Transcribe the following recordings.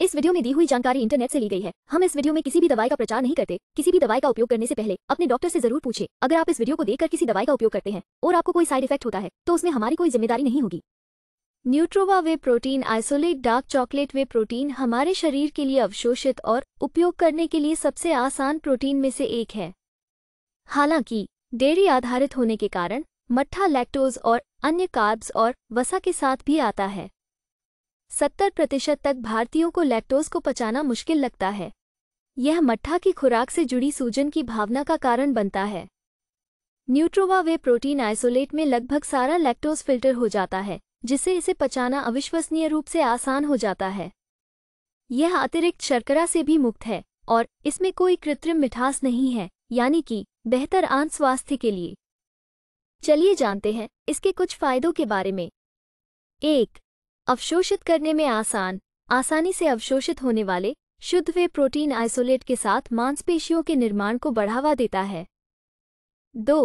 इस वीडियो में दी हुई जानकारी इंटरनेट से ली गई है हम इस वीडियो में किसी भी दवाई का प्रचार नहीं करते किसी भी दवाई का उपयोग करने से पहले अपने डॉक्टर से जरूर पूछे अगर आप इस वीडियो को देखकर किसी दवाई का उपयोग करते हैं और आपको कोई साइड इफेक्ट होता है तो उसमें हमारी कोई जिम्मेदारी नहीं होगी Nutrova whey protein isolate dark chocolate whey protein हमारे शरीर के लिए अवशोषित और उपयोग करने के लिए सबसे आसान प्रोटीन में से एक है हालांकि डेयरी आधारित होने के कारण मट्ठा लैक्टोज और अन्य कार्ब्स और वसा के साथ भी आता है सत्तर प्रतिशत तक भारतीयों को लैक्टोज को पचाना मुश्किल लगता है यह मट्ठा की खुराक से जुड़ी सूजन की भावना का कारण बनता है न्यूट्रोवा वे प्रोटीन आइसोलेट में लगभग सारा लैक्टोज फिल्टर हो जाता है जिससे इसे पचाना अविश्वसनीय रूप से आसान हो जाता है यह अतिरिक्त शर्करा से भी मुक्त है और इसमें कोई कृत्रिम मिठास नहीं है यानी कि बेहतर आंत स्वास्थ्य के लिए चलिए जानते हैं इसके कुछ फायदों के बारे में एक अवशोषित करने में आसान आसानी से अवशोषित होने वाले शुद्ध वे प्रोटीन आइसोलेट के साथ मांसपेशियों के निर्माण को बढ़ावा देता है दो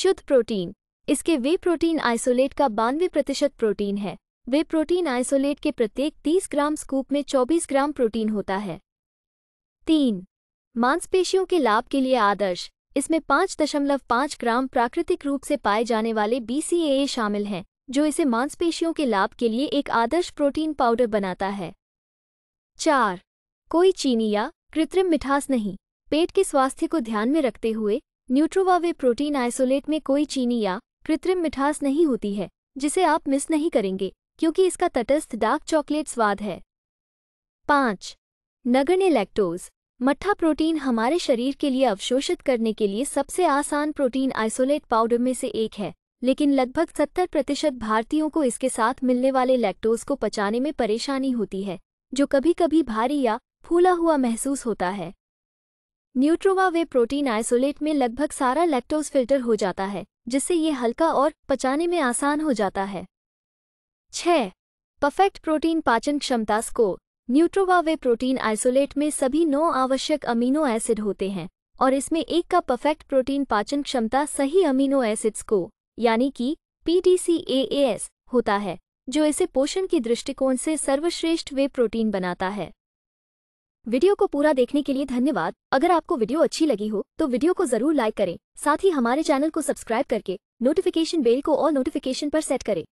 शुद्ध प्रोटीन इसके वे प्रोटीन आइसोलेट का बानवे प्रतिशत प्रोटीन है वे प्रोटीन आइसोलेट के प्रत्येक 30 ग्राम स्कूप में 24 ग्राम प्रोटीन होता है तीन मांसपेशियों के लाभ के लिए आदर्श इसमें 5.5 ग्राम प्राकृतिक रूप से पाए जाने वाले बीसीएए शामिल हैं जो इसे मांसपेशियों के लाभ के लिए एक आदर्श प्रोटीन पाउडर बनाता है चार कोई चीनी या कृत्रिम मिठास नहीं पेट के स्वास्थ्य को ध्यान में रखते हुए न्यूट्रोवावे प्रोटीन आइसोलेट में कोई चीनी या कृत्रिम मिठास नहीं होती है जिसे आप मिस नहीं करेंगे क्योंकि इसका तटस्थ डार्क चॉकलेट स्वाद है पाँच नगण्य लैक्टोज मट्ठा प्रोटीन हमारे शरीर के लिए अवशोषित करने के लिए सबसे आसान प्रोटीन आइसोलेट पाउडर में से एक है लेकिन लगभग 70 प्रतिशत भारतीयों को इसके साथ मिलने वाले लैक्टोज को पचाने में परेशानी होती है जो कभी कभी भारी या फूला हुआ महसूस होता है न्यूट्रोवा वे प्रोटीन आइसोलेट में लगभग सारा लैक्टोज फिल्टर हो जाता है जिससे ये हल्का और पचाने में आसान हो जाता है छः परफेक्ट प्रोटीन पाचन क्षमता score Nutrova whey protein isolate में सभी नौ आवश्यक अमीनो एसिड होते हैं और इसमें एक का परफेक्ट प्रोटीन पाचन क्षमता सही अमीनो एसिड्स को यानी कि पीडीसीएएएस होता है जो इसे पोषण के दृष्टिकोण से सर्वश्रेष्ठ वे प्रोटीन बनाता है वीडियो को पूरा देखने के लिए धन्यवाद अगर आपको वीडियो अच्छी लगी हो तो वीडियो को जरूर लाइक करें साथ ही हमारे चैनल को सब्सक्राइब करके नोटिफिकेशन बेल को और नोटिफिकेशन पर सेट करें